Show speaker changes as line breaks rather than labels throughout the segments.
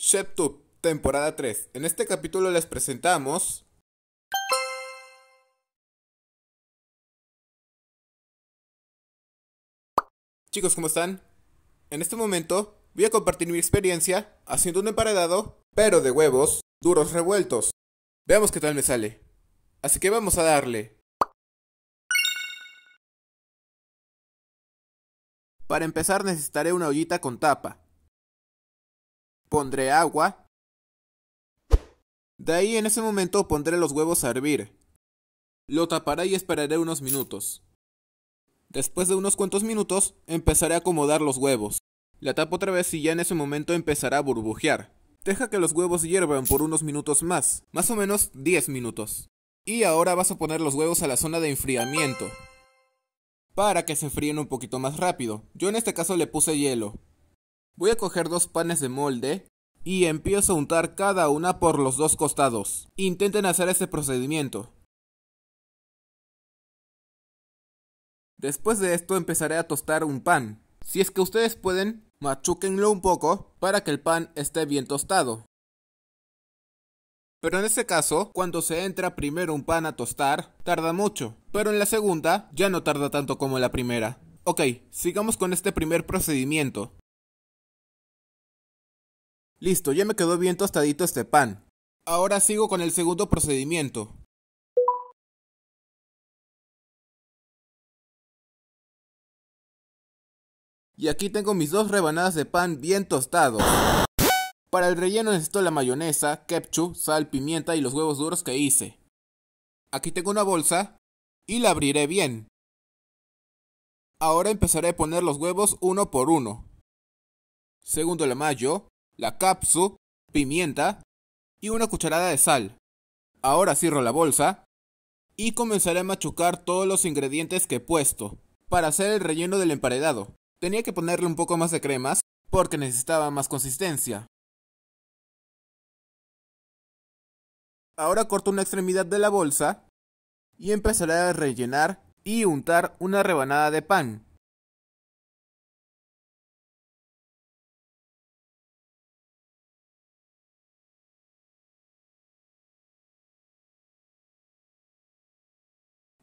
ShepTube, temporada 3. En este capítulo les presentamos...
Chicos, ¿cómo están? En este momento voy a compartir mi experiencia haciendo un emparedado, pero de huevos duros revueltos. Veamos qué tal me sale. Así que vamos a darle. Para empezar necesitaré una ollita con tapa, pondré agua. De ahí en ese momento pondré los huevos a hervir. Lo taparé y esperaré unos minutos. Después de unos cuantos minutos, empezaré a acomodar los huevos. La tapo otra vez y ya en ese momento empezará a burbujear. Deja que los huevos hiervan por unos minutos más, más o menos 10 minutos. Y ahora vas a poner los huevos a la zona de enfriamiento, para que se fríen un poquito más rápido. Yo en este caso le puse hielo, Voy a coger dos panes de molde y empiezo a untar cada una por los dos costados. Intenten hacer ese procedimiento. Después de esto empezaré a tostar un pan. Si es que ustedes pueden, machúquenlo un poco para que el pan esté bien tostado. Pero en este caso, cuando se entra primero un pan a tostar, tarda mucho. Pero en la segunda, ya no tarda tanto como la primera. Ok, sigamos con este primer procedimiento. Listo, ya me quedó bien tostadito este pan. Ahora sigo con el segundo procedimiento. Y aquí tengo mis dos rebanadas de pan bien tostados. Para el relleno necesito la mayonesa, ketchup, sal, pimienta y los huevos duros que hice. Aquí tengo una bolsa y la abriré bien. Ahora empezaré a poner los huevos uno por uno. Segundo la mayo, la capsu, pimienta y una cucharada de sal. Ahora cierro la bolsa y comenzaré a machucar todos los ingredientes que he puesto para hacer el relleno del emparedado. Tenía que ponerle un poco más de cremas porque necesitaba más consistencia. Ahora corto una extremidad de la bolsa y empezaré a rellenar y untar una rebanada de pan.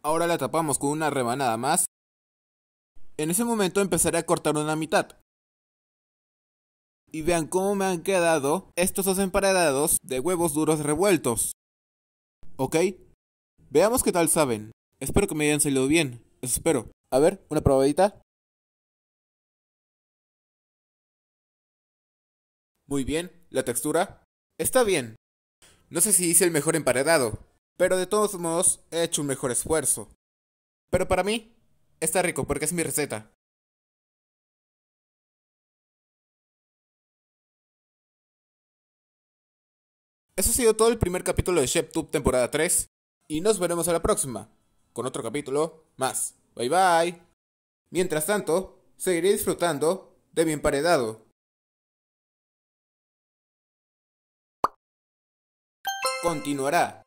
Ahora la tapamos con una rebanada más. En ese
momento empezaré a cortar una mitad. Y vean cómo me han quedado estos dos emparedados de huevos duros revueltos. ¿Ok? Veamos qué tal saben. Espero que me hayan salido bien. Eso espero. A ver, una probadita.
Muy bien, la
textura está bien. No sé si hice el mejor emparedado, pero de todos modos, he hecho un mejor esfuerzo. Pero para mí, está rico porque es mi receta. Eso ha sido todo el primer capítulo de Tube temporada 3. Y nos veremos a la próxima, con otro capítulo más. Bye bye. Mientras tanto, seguiré disfrutando de mi emparedado.
Continuará.